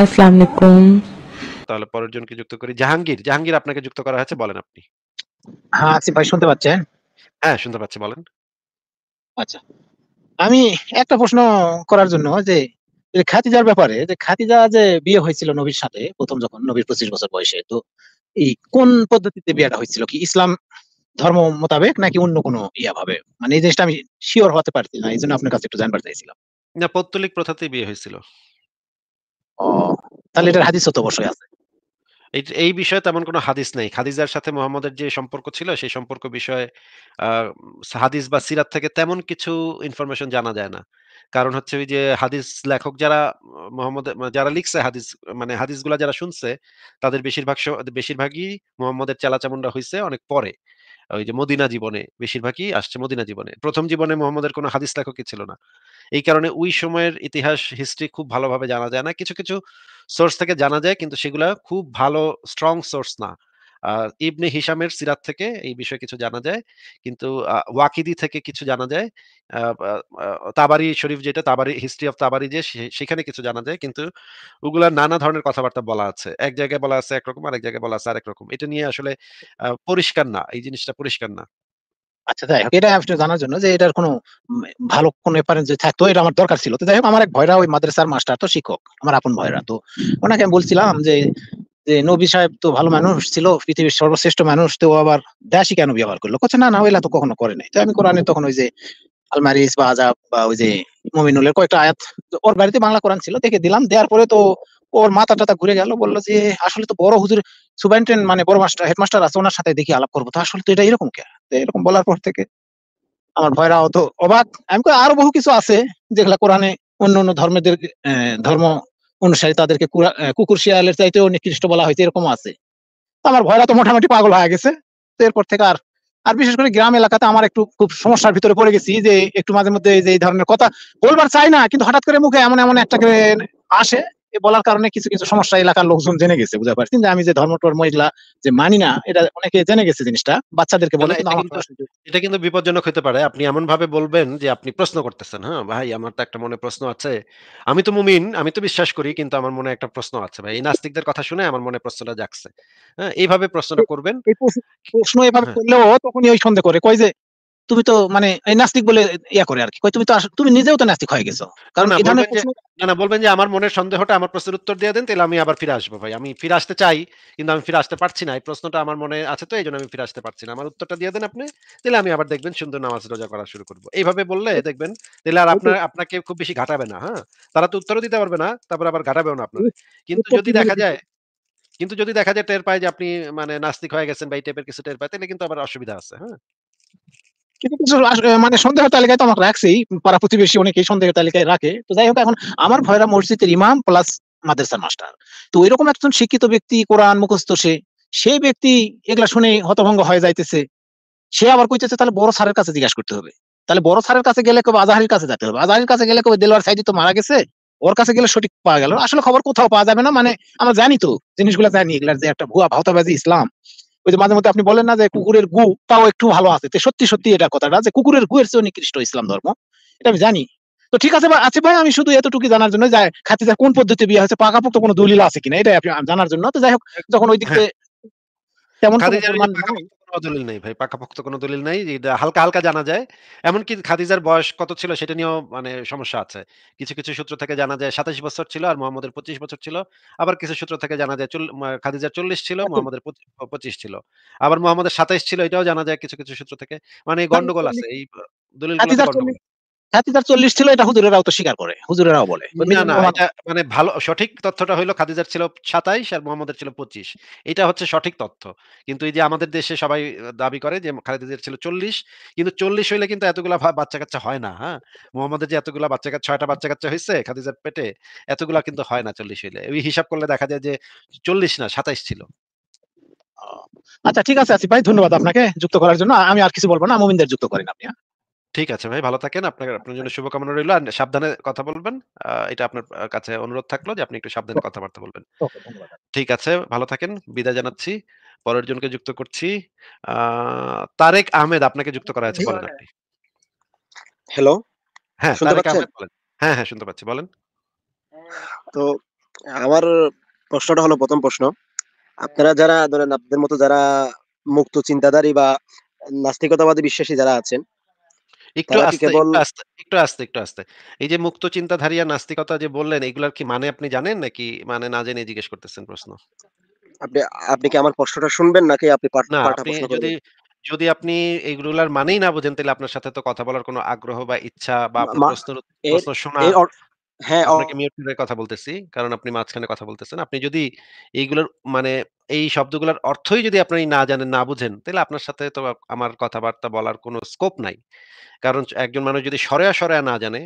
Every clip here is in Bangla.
আসসালামু আলাইকুম তাহলে পরের জনকে যুক্ত করি জাহাঙ্গীর জাহাঙ্গীর আপনাকে যুক্ত করা হয়েছে বলেন আপনি হ্যাঁ ভাই শুনতে পাচ্ছেন হ্যাঁ শুনতে পাচ্ছি বলেন আচ্ছা আমি একটা প্রশ্ন করার জন্য যে খাতিজার ব্যাপারে যে খাতিজা যে বিয়ে হয়েছিল নবীর সাথে প্রথম যখন নবীর পঁচিশ বছর বয়সে তো এই কোন পদ্ধতিতে বিয়েটা হয়েছিল কি ইসলাম ধর্ম মোতাবেক নাকি অন্য কোনো ইয়া ভাবে মানে এই জিনিসটা আমি শিওর হতে পারছি না এই জন্য আপনার কাছে একটু জানবার চাইছিলাম না পৌত্তলিক প্রথাতে বিয়ে হয়েছিল তাহলে এটার তো অবশ্যই আছে এই বিষয়ে তেমন কোনো হাদিস নেই খাদিজার সাথে মোহাম্মদের যে সম্পর্ক ছিল সেই সম্পর্ক বিষয়ে হাদিস বা সিরাত থেকে তেমন কিছু ইনফরমেশন জানা যায় না কারণ হচ্ছে যে হাদিস লেখক যারা মোহাম্মদ যারা লিখছে হাদিস মানে হাদিসগুলা যারা শুনছে তাদের বেশিরভাগ বেশিরভাগই মোহাম্মদের চালাচামুন্ডা হয়েছে অনেক পরে ওই যে মদিনা জীবনে বেশিরভাগই আসছে মদিনা জীবনে প্রথম জীবনে মোহাম্মদের কোনো হাদিস লেখকই ছিল না এই কারণে ওই সময়ের ইতিহাস হিস্ট্রি খুব ভালোভাবে জানা যায় না কিছু কিছু সোর্স থেকে জানা যায় কিন্তু সেগুলা খুব ভালো স্ট্রং সোর্স না ইবনে হিসামের সিরাত থেকে এই বিষয়ে কিছু জানা যায় কিন্তু ওয়াকিদি থেকে কিছু জানা যায় তাবারি শরীফ যেটা তাবারি হিস্ট্রি অফ তাবারি যে সেখানে কিছু জানা যায় কিন্তু ওগুলা নানা ধরনের কথাবার্তা বলা আছে এক জায়গায় বলা আছে একরকম আরেক জায়গায় বলা আছে আরেক রকম এটা নিয়ে আসলে পরিষ্কার না এই জিনিসটা পরিষ্কার না আচ্ছা যাই হোক এটা আসলে জানার জন্য যে এটার কোনো ভালো কোনো রেফারেন্স যে থাকতো এটা আমার দরকার ছিল তো যাই হোক আমার এক ভয়রা ওই মাদ্রাসার মাস্টার তো শিক্ষক আমার আপন ভয়রা তো ওনাকে আমি বলছিলাম যে যে নবী সাহেব তো ভালো মানুষ ছিল পৃথিবীর সর্বশ্রেষ্ঠ মানুষ তো আবার দাসী কেন ব্যবহার করলো কচ্ছে না না ওইলা তো কখনো করে নাই তো আমি কোরআনে তখন ওই যে আলমারিজ বা আজাব বা ওই যে মমিনুলের কয়েকটা আয়াত ওর বাড়িতে বাংলা কোরআন ছিল দেখে দিলাম দেওয়ার পরে তো ওর মাথা টাতা ঘুরে গেল বললো যে আসলে তো বড় হুজুর সুবাইনটেন মানে বড় মাস্টার হেডমাস্টার আছে ওনার সাথে দেখি আলাপ করবো তো আসলে তো এটা এরকম কে এরকম বলার পর থেকে আমার ভয়রা অত অবাক আমি আরো বহু কিছু আছে যেগুলা কোরআনে অন্য অন্য ধর্মেদের ধর্ম অনুসারী তাদেরকে কুকুর শিয়ালের চাইতেও নিকৃষ্ট বলা হয়েছে এরকম আছে আমার ভয়রা তো মোটামুটি পাগল হয়ে গেছে তো এরপর থেকে আর আর বিশেষ করে গ্রাম এলাকাতে আমার একটু খুব সমস্যার ভিতরে পড়ে গেছি যে একটু মাঝে মধ্যে যে এই ধরনের কথা বলবার চাই না কিন্তু হঠাৎ করে মুখে এমন এমন একটা আসে বলার কারণে কিছু কিছু সমস্যা এলাকার লোকজন জেনে গেছে বুঝতে পারছেন যে আমি যে ধর্ম টর্ম এগুলা যে মানি না এটা অনেকে জেনে গেছে জিনিসটা বাচ্চাদেরকে বলে এটা কিন্তু বিপজ্জনক হতে পারে আপনি এমন ভাবে বলবেন যে আপনি প্রশ্ন করতেছেন হ্যাঁ ভাই আমার তো একটা মনে প্রশ্ন আছে আমি তো মুমিন আমি তো বিশ্বাস করি কিন্তু আমার মনে একটা প্রশ্ন আছে ভাই এই নাস্তিকদের কথা শুনে আমার মনে প্রশ্নটা জাগছে হ্যাঁ এইভাবে প্রশ্নটা করবেন প্রশ্ন এভাবে হ্যাঁ। করলেও তখনই ওই সন্দেহ করে কয় যে তুমি তো মানে এই নাস্তিক বলে ইয়া করে আর কি তুমি তো তুমি নিজেও তো নাস্তিক হয়ে গেছো কারণ না না বলবেন যে আমার মনের সন্দেহটা আমার প্রশ্নের উত্তর দিয়ে দেন তাহলে আমি আবার ফিরে আসবো ভাই আমি ফিরে আসতে চাই কিন্তু আমি ফিরে আসতে পারছি না এই প্রশ্নটা আমার মনে আছে তো এই জন্য আমি ফিরে আসতে পারছি না আমার উত্তরটা দিয়ে দেন আপনি তাহলে আমি আবার দেখবেন সুন্দর নামাজ রোজা করা শুরু করবো এইভাবে বললে দেখবেন তাহলে আর আপনার আপনাকে খুব বেশি ঘাটাবে না হ্যাঁ তারা তো উত্তরও দিতে পারবে না তারপর আবার ঘাটাবেও না আপনার কিন্তু যদি দেখা যায় কিন্তু যদি দেখা যায় টের পায় যে আপনি মানে নাস্তিক হয়ে গেছেন বা এই টাইপের কিছু টের পায় তাহলে কিন্তু আবার অসুবিধা আছে হ্যাঁ মানে সন্দেহের তালিকায় তো আমাকে রাখছেই পাড়া প্রতিবেশী অনেকেই সন্দেহের তালিকায় রাখে তো যাই হোক এখন আমার ভয়রা মসজিদের ইমাম প্লাস মাদ্রাসার মাস্টার তো ওইরকম একজন শিক্ষিত ব্যক্তি কোরআন মুখস্থ সে সেই ব্যক্তি এগুলা শুনে হতভঙ্গ হয়ে যাইতেছে সে আবার কইতেছে তাহলে বড় সারের কাছে জিজ্ঞাসা করতে হবে তাহলে বড় সারের কাছে গেলে কবে আজাহারির কাছে যেতে হবে আজাহারির কাছে গেলে কবে দেলোয়ার সাইদি তো মারা গেছে ওর কাছে গেলে সঠিক পাওয়া গেল আসলে খবর কোথাও পাওয়া যাবে না মানে আমরা জানি তো জিনিসগুলো জানি এগুলার যে একটা ভুয়া ভাতাবাজি ইসলাম ওই যে মাঝে মধ্যে আপনি বলেন না যে কুকুরের গু তাও একটু ভালো আছে তো সত্যি সত্যি এটা কথাটা যে কুকুরের গু এর চেয়ে নিকৃষ্ট ইসলাম ধর্ম এটা আমি জানি তো ঠিক আছে আছে আচ্ছা ভাই আমি শুধু এতটুকু জানার জন্য খাতিজা কোন পদ্ধতি বিয়ে হয়েছে পাকাপোক্ত কোনো দলিল আছে কিনা এটা জানার জন্য তো যাই হোক যখন ওই দিকে হ্যাঁ। মানে দলিল নেই ভাই পাকাপোক্ত কোনো দলিল নাই হালকা হালকা জানা যায় এমনকি খাদিজার বয়স কত ছিল সেটা নিয়েও মানে সমস্যা আছে কিছু কিছু সূত্র থেকে জানা যায় সাতাশ বছর ছিল আর মোহাম্মদের পঁচিশ বছর ছিল আবার কিছু সূত্র থেকে জানা যায় খাদিজার চল্লিশ ছিল আচ্ছা। মোহাম্মদের পঁচিশ ছিল আবার মোহাম্মদের সাতাইশ ছিল এটাও জানা যায় কিছু কিছু সূত্র থেকে মানে গন্ডগোল আছে এই দলিল খাদিজার চল্লিশ ছিল এটা হুজুরেরাও তো স্বীকার করে হুজুরেরাও বলে মানে ভালো সঠিক তথ্যটা হইলো খাদিজার ছিল সাতাইশ আর মোহাম্মদের ছিল পঁচিশ এটা হচ্ছে সঠিক তথ্য কিন্তু এই যে আমাদের দেশে সবাই দাবি করে যে ছিল চল্লিশ কিন্তু চল্লিশ হইলে কিন্তু এতগুলা বাচ্চা কাচ্চা হয় না হ্যাঁ মোহাম্মদের যে বাচ্চা কাচ্চা ছয়টা বাচ্চা কাচ্চা হয়েছে খাদিজার পেটে এতগুলা কিন্তু হয় না চল্লিশ হইলে ওই হিসাব করলে দেখা যায় যে চল্লিশ না সাতাইশ ছিল আচ্ছা ঠিক আছে আসিফ ভাই ধন্যবাদ আপনাকে যুক্ত করার জন্য আমি আর কিছু বলবো না মুমিনদের যুক্ত করেন আপনি হ্যাঁ? ঠিক আছে ভাই ভালো থাকেন আপনার আপনার জন্য আচ্ছা। শুভকামনা রইল আর সাবধানে কথা বলবেন এটা আপনার কাছে অনুরোধ থাকলো যে আপনি একটু সাবধানে কথাবার্তা বলবেন ঠিক আছে ভালো থাকেন বিদায় জানাচ্ছি পরের জনকে যুক্ত করছি তারেক আহমেদ আপনাকে যুক্ত করা আছে বলেন আপনি হ্যালো হ্যাঁ তারেক আহমেদ বলেন হ্যাঁ হ্যাঁ শুনতে পাচ্ছি বলেন তো আমার প্রশ্নটা হলো প্রথম প্রশ্ন আপনারা যারা ধরেন আপনাদের মতো যারা মুক্ত চিন্তাধারী বা নাস্তিকতাবাদী বিশ্বাসী যারা আছেন একটু আস্তে একটু আস্তে একটু আস্তে এই যে মুক্ত চিন্তাধারী আর নাস্তিকতা যে বললেন এগুলার কি মানে আপনি জানেন নাকি মানে না জেনে জিজ্ঞেস করতেছেন প্রশ্ন আপনি আপনি কি আমার প্রশ্নটা শুনবেন নাকি আপনি যদি যদি আপনি এগুলার মানেই না বুঝেন তাহলে আপনার সাথে তো কথা বলার কোনো আগ্রহ বা ইচ্ছা বা প্রশ্ন প্রশ্ন শোনা হ্যাঁ আপনাকে কথা বলতেছি কারণ আপনি মাঝখানে কথা বলতেছেন আপনি যদি এইগুলোর মানে এই শব্দগুলোর অর্থই যদি আপনি না জানেন না বুঝেন তাহলে আপনার সাথে তো আমার কথাবার্তা বলার কোনো স্কোপ নাই কারণ একজন মানুষ যদি না জানে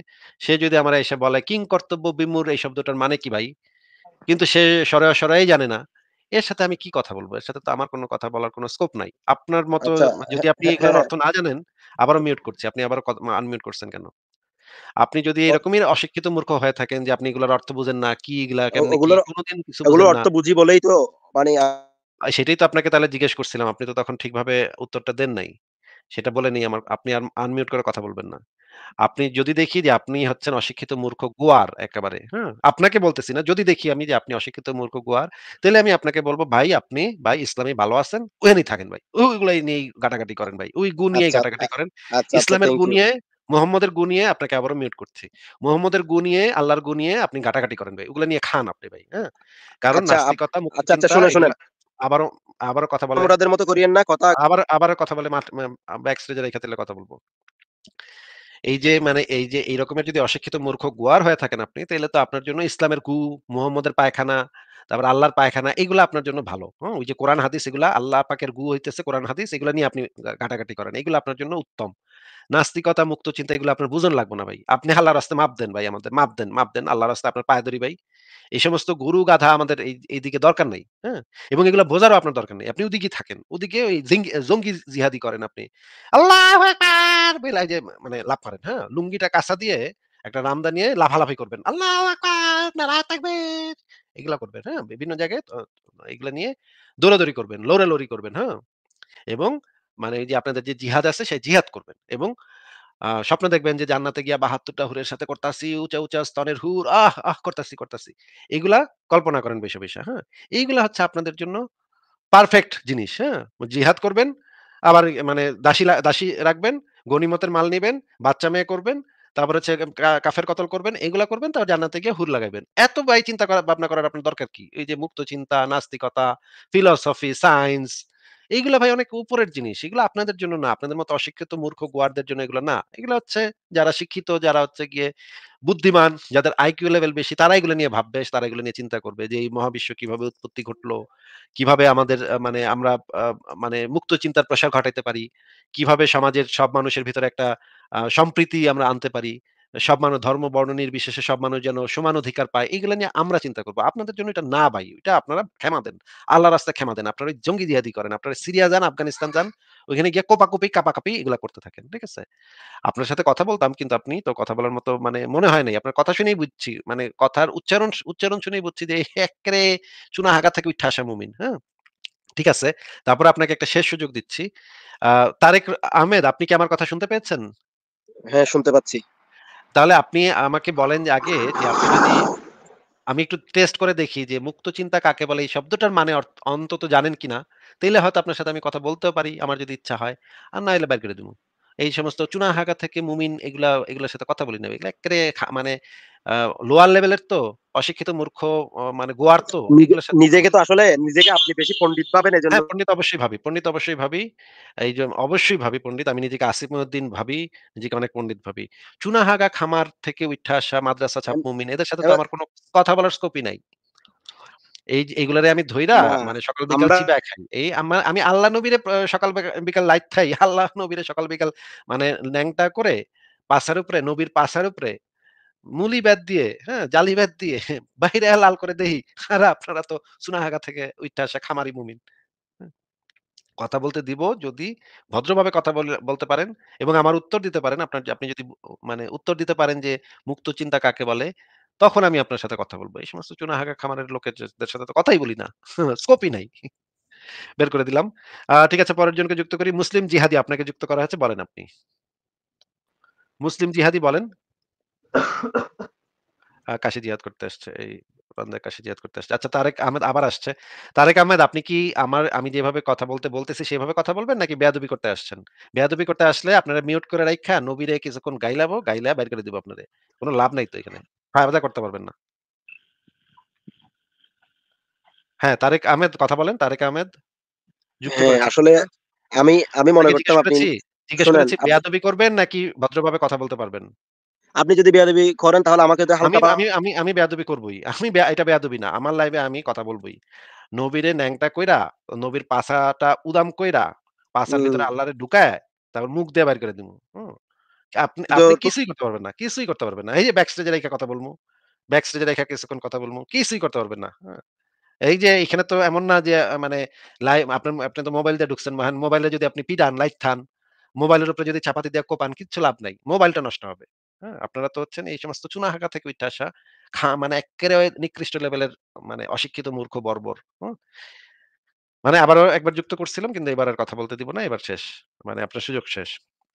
সে যদি এসে বলে কিং কর্তব্য বিমুর এই শব্দটার মানে কি ভাই কিন্তু সে সরয়া সরেয়াই জানে না এর সাথে আমি কি কথা বলবো এর সাথে তো আমার কোনো কথা বলার কোনো স্কোপ নাই আপনার মতো আচ্ছা, যদি আপনি হ্যাঁ, এগুলোর হ্যাঁ, অর্থ না জানেন আবারও মিউট করছি আপনি আবার আনমিউট করছেন কেন আপনি যদি এরকমই অশিক্ষিত মূর্খ হয়ে থাকেন যে আপনি এগুলোর অর্থ বুঝেন না কি এগুলা কোনোদিন কিছু অর্থ বুঝি বলেই তো মানে সেটাই তো আপনাকে তাহলে জিজ্ঞেস করছিলাম আপনি তো তখন ঠিকভাবে উত্তরটা দেন নাই সেটা বলে নেই আমার আপনি আর আনমিউট করে কথা বলবেন না আপনি যদি দেখি যে আপনি হচ্ছেন অশিক্ষিত মূর্খ গোয়ার একেবারে হ্যাঁ আপনাকে বলতেছি না যদি দেখি আমি যে আপনি অশিক্ষিত মূর্খ গোয়ার তাহলে আমি আপনাকে বলবো ভাই আপনি ভাই ইসলামে ভালো আছেন ওখানেই থাকেন ভাই ওইগুলাই নিয়ে গাটাগাটি করেন ভাই ওই গু আচ্ছা, আচ্ছা, আচ্ছা, নিয়ে গাটাগাটি করেন ইসলামের গু নিয়ে মোহাম্মদের গু নিয়ে আপনাকে আবারও মিউট করছি মোহাম্মদের গু নিয়ে আল্লাহর গু নিয়ে আপনি ঘাটাঘাটি করেন ভাই ওগুলো নিয়ে খান আপনি ভাই হ্যাঁ কারণ আচ্ছা, নাস্তিকতা আচ্ছা আচ্ছা শুনে শুনে আবারও আবারও কথা বলে ওরাদের মতো করিয়েন না কথা আবার আবারও কথা বলে ব্যাক স্টেজে রেখে ক্ষেত্রে কথা বলবো এই যে মানে এই যে এই রকমের যদি অশিক্ষিত মূর্খ গুয়ার হয়ে থাকেন আপনি তাহলে তো আপনার জন্য ইসলামের কু মুহাম্মদের পায়খানা তারপর আল্লাহর পায়খানা এগুলো আপনার জন্য ভালো হ্যাঁ ওই যে কোরআন হাদিস এগুলো আল্লাহ পাকের গু হইতেছে কোরআন হাদিস এগুলো নিয়ে আপনি ঘাটাঘাটি করেন এগুলো আপনার জন্য উত্তম নাস্তিকতা মুক্ত চিন্তা এগুলো আপনার বুঝন লাগবে না ভাই আপনি আল্লাহর রাস্তায় মাপ দেন ভাই আমাদের মাপ দেন মাপ দেন আল্লাহর রাস্তায় আপনার পায়ে ধরি ভাই এই সমস্ত গুরু গাধা আমাদের এই এইদিকে দরকার নেই হ্যাঁ এবং এগুলো বোঝারও আপনার দরকার নেই আপনি ওদিকে থাকেন ওদিকে ওই জঙ্গি জিহাদি করেন আপনি আল্লাহ আর বেলায় যে মানে লাভ করেন হ্যাঁ লুঙ্গিটা কাঁচা দিয়ে একটা রামদা নিয়ে লাফালাফি করবেন আল্লাহ নারায় থাকবে এগুলা করবেন হ্যাঁ বিভিন্ন জায়গায় এগুলা নিয়ে দৌড়াদৌড়ি করবেন লড়ি করবেন হ্যাঁ এবং মানে যে আপনাদের যে জিহাদ আছে সেই জিহাদ করবেন এবং স্বপ্ন দেখবেন যে জান্নাতে গিয়া বাহাত্তরটা হুরের সাথে করতাছি উঁচা উঁচা স্তনের হুর আহ আহ করতাছি করতাছি এগুলা কল্পনা করেন বেশি বেশি হ্যাঁ এইগুলা হচ্ছে আপনাদের জন্য পারফেক্ট জিনিস হ্যাঁ জিহাদ করবেন আবার মানে দাসী দাসী রাখবেন গনিমতের মাল নেবেন বাচ্চা মেয়ে করবেন তারপর হচ্ছে কাফের কতল করবেন এগুলা করবেন তারপর জান্নাতে গিয়ে হুর লাগাবেন এত ভাই চিন্তা করা ভাবনা করার আপনার দরকার কি এই যে মুক্ত চিন্তা নাস্তিকতা ফিলসফি সায়েন্স এইগুলো ভাই অনেক উপরের জিনিস এগুলো আপনাদের জন্য না আপনাদের মতো অশিক্ষিত মূর্খ গোয়ারদের জন্য এগুলো না এগুলো হচ্ছে যারা শিক্ষিত যারা হচ্ছে গিয়ে বুদ্ধিমান যাদের আইকিউ লেভেল বেশি তারা এগুলো নিয়ে ভাববে তারা এগুলো নিয়ে চিন্তা করবে যে এই মহাবিশ্ব কিভাবে উৎপত্তি ঘটলো কিভাবে আমাদের মানে আমরা মানে মুক্ত চিন্তার প্রসার ঘটাইতে পারি কিভাবে সমাজের সব মানুষের ভিতরে একটা সম্প্রীতি আমরা আনতে পারি সব মানুষ ধর্ম বর্ণ নির্বিশেষে সব মানুষ যেন সমান অধিকার পায় এগুলো নিয়ে আমরা চিন্তা করবো আপনাদের জন্য এটা না ভাই এটা আপনারা ক্ষমা দেন আল্লাহ রাস্তা ক্ষমা দেন আপনারা জঙ্গি জিহাদি করেন আপনারা সিরিয়া যান আফগানিস্তান যান ওইখানে গিয়ে কোপাকুপি কাপাকাপি এগুলো করতে থাকেন ঠিক আছে আপনার সাথে কথা বলতাম কিন্তু আপনি তো কথা বলার মতো মানে মনে হয় নাই আপনার কথা শুনেই বুঝছি মানে কথার উচ্চারণ উচ্চারণ শুনেই বুঝছি যে একরে চুনা হাগা থেকে উঠে আসা মুমিন হ্যাঁ ঠিক আছে তারপর আপনাকে একটা শেষ সুযোগ দিচ্ছি আহ তারেক আহমেদ আপনি কি আমার কথা শুনতে পেয়েছেন হ্যাঁ শুনতে পাচ্ছি তাহলে আপনি আমাকে বলেন যে আগে যে আপনি যদি আমি একটু টেস্ট করে দেখি যে মুক্ত চিন্তা কাকে বলে এই শব্দটার মানে অন্তত জানেন কিনা তাইলে হয়তো আপনার সাথে আমি কথা বলতেও পারি আমার যদি ইচ্ছা হয় আর না এলে বের করে দেবো এই সমস্ত চুনা হাগা থেকে মুমিন এগুলা এগুলোর সাথে কথা বলি না এগুলো একেবারে মানে লোয়ার লেভেলের তো অশিক্ষিত মূর্খ মানে গোয়ার তো নিজেকে তো আসলে নিজেকে আপনি বেশি পণ্ডিত ভাবেন এই জন্য হ্যাঁ, পণ্ডিত অবশ্যই ভাবি পণ্ডিত অবশ্যই ভাবি এই যে অবশ্যই ভাবি পণ্ডিত আমি নিজেকে আসিফুদ্দিন ভাবি নিজেকে অনেক পণ্ডিত ভাবি চুনাহাগা খামার থেকে উঠে আসা মাদ্রাসা ছাপ মুমিন এদের সাথে তো আমার কোনো কথা বলার স্কোপই নাই এই এইগুলারে আমি ধইরা মানে সকাল বিকাল চিবা খাই এই আমার আমি আল্লাহ নবীরে সকাল বিকাল লাইট খাই আল্লাহ নবীরে সকাল বিকাল মানে ন্যাংটা করে পাশার উপরে নবীর পাশার উপরে মুলি ব্যাট দিয়ে হ্যাঁ জালি ব্যাট দিয়ে বাইরে লাল করে দেহি আর আপনারা তো সুনাহাগা থেকে উইটা আসা খামারি মুমিন হ্যাঁ? কথা বলতে দিব যদি ভদ্রভাবে কথা বলতে পারেন এবং আমার উত্তর দিতে পারেন আপনার আপনি যদি মানে উত্তর দিতে পারেন যে মুক্ত চিন্তা কাকে বলে তখন আমি আপনার সাথে কথা বলবো এই সমস্ত চুনাহাগা খামারের লোকের সাথে তো কথাই বলি না স্কোপই নাই বের করে দিলাম ঠিক আছে পরের জনকে যুক্ত করি মুসলিম জিহাদি আপনাকে যুক্ত করা হয়েছে বলেন আপনি মুসলিম জিহাদি বলেন কাশি জিয়াদ করতে আসছে এই বান্দা কাশি জিয়াদ করতে আসছে আচ্ছা তারেক আহমেদ আবার আসছে তারেক আহমেদ আপনি কি আমার আমি যেভাবে কথা বলতে বলতেছি সেভাবে কথা বলবেন নাকি বেয়াদবি করতে আসছেন বেয়াদবি করতে আসলে আপনারা মিউট করে রাখা নবীরে কিছুক্ষণ গাইলাবো গাইলা করে দিব আপনাদের কোনো লাভ নাই তো এখানে ফায়দা করতে পারবেন না হ্যাঁ তারেক আহমেদ কথা বলেন তারেক আহমেদ হ্যাঁ, আসলে আমি আমি মনে করতাম আপনি জিজ্ঞেস করেছি বেয়াদবি করবেন নাকি ভদ্রভাবে কথা বলতে পারবেন আপনি যদি বেয়াদবি করেন তাহলে আমাকে তো হালকা আমি আমি আমি বেয়াদবি করবই আমি এটা বেয়াদবি না আমার লাইভে আমি কথা বলবই নবীরে ন্যাংটা কইরা নবীর পাছাটা উদাম কইরা পাছার ভিতরে আল্লাহরে ঢুকায় তারপর মুখ দিয়ে বের করে দিব আপনি আপনি কিছুই করতে পারবেন না কিছুই করতে পারবেন না এই যে ব্যাকস্টেজে রেখে কথা বলবো ব্যাকস্টেজে রেখে কিছুক্ষণ কথা বলবো কিছুই করতে পারবেন না হ্যাঁ। এই যে এখানে তো এমন না যে মানে লাইভ আপনার আপনি তো মোবাইল দিয়ে ঢুকছেন মহান মোবাইলে যদি আপনি পিডান লাইট থান মোবাইলের উপরে যদি চাপাতি দিয়ে কোপান কিচ্ছু লাভ নাই মোবাইলটা নষ্ট হবে হ্যাঁ আপনারা তো হচ্ছেন এই সমস্ত চুনা হাঁকা থেকে উঠে আসা খা মানে একেবারে নিকৃষ্ট লেভেলের মানে অশিক্ষিত মূর্খ বর্বর মানে আবারও একবার যুক্ত করছিলাম কিন্তু এবার আর কথা বলতে দিব না এবার শেষ মানে আপনার সুযোগ শেষ